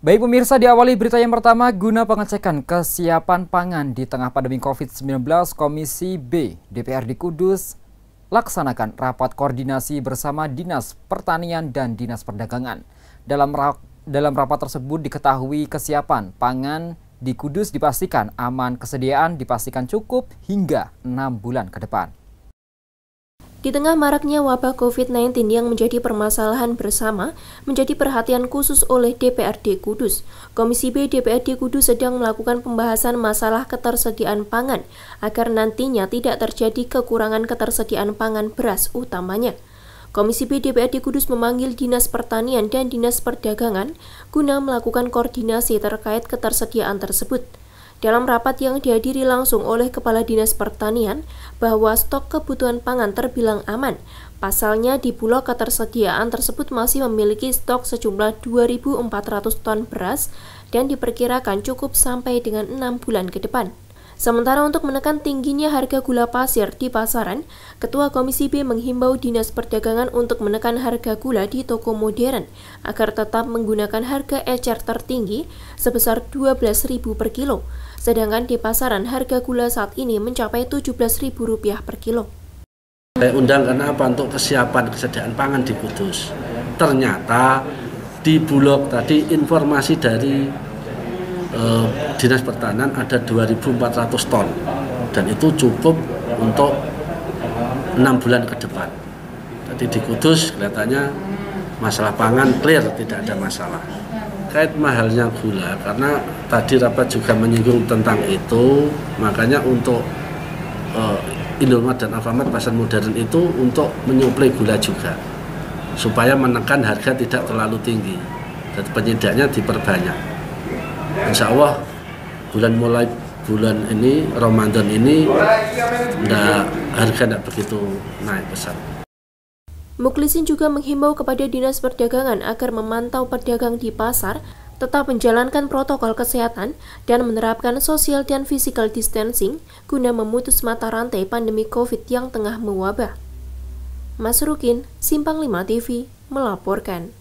Baik pemirsa, diawali berita yang pertama, guna pengecekan kesiapan pangan di tengah pandemi COVID-19, Komisi B DPRD Kudus laksanakan rapat koordinasi bersama Dinas Pertanian dan Dinas Perdagangan. Dalam, ra dalam rapat tersebut diketahui kesiapan pangan di Kudus dipastikan aman, kesediaan dipastikan cukup hingga enam bulan ke depan. Di tengah maraknya wabah COVID-19 yang menjadi permasalahan bersama, menjadi perhatian khusus oleh DPRD Kudus. Komisi B DPRD Kudus sedang melakukan pembahasan masalah ketersediaan pangan agar nantinya tidak terjadi kekurangan ketersediaan pangan beras utamanya. Komisi B DPRD Kudus memanggil Dinas Pertanian dan Dinas Perdagangan guna melakukan koordinasi terkait ketersediaan tersebut dalam rapat yang dihadiri langsung oleh Kepala Dinas Pertanian bahwa stok kebutuhan pangan terbilang aman. Pasalnya di pulau ketersediaan tersebut masih memiliki stok sejumlah 2.400 ton beras dan diperkirakan cukup sampai dengan 6 bulan ke depan. Sementara untuk menekan tingginya harga gula pasir di pasaran, Ketua Komisi B menghimbau Dinas Perdagangan untuk menekan harga gula di toko modern agar tetap menggunakan harga ecer tertinggi sebesar Rp12.000 per kilo, sedangkan di pasaran harga gula saat ini mencapai Rp17.000 per kilo. Saya undang karena apa? Untuk kesiapan kesediaan pangan di Kudus. Ternyata di Bulog tadi informasi dari eh, Dinas Pertanian ada 2.400 ton dan itu cukup untuk enam bulan ke depan. Jadi di Kudus kelihatannya masalah pangan clear tidak ada masalah. Kait mahalnya gula karena tadi rapat juga menyinggung tentang itu, makanya untuk eh, Indomaret dan Alfamart pasar modern itu untuk menyuplai gula juga supaya menekan harga tidak terlalu tinggi dan penyediaannya diperbanyak insya Allah bulan mulai bulan ini Ramadan ini tidak harga tidak begitu naik besar. Muklisin juga menghimbau kepada Dinas Perdagangan agar memantau pedagang di pasar tetap menjalankan protokol kesehatan dan menerapkan social dan physical distancing guna memutus mata rantai pandemi COVID yang tengah mewabah. Mas Rukin, Simpang 5 TV, melaporkan.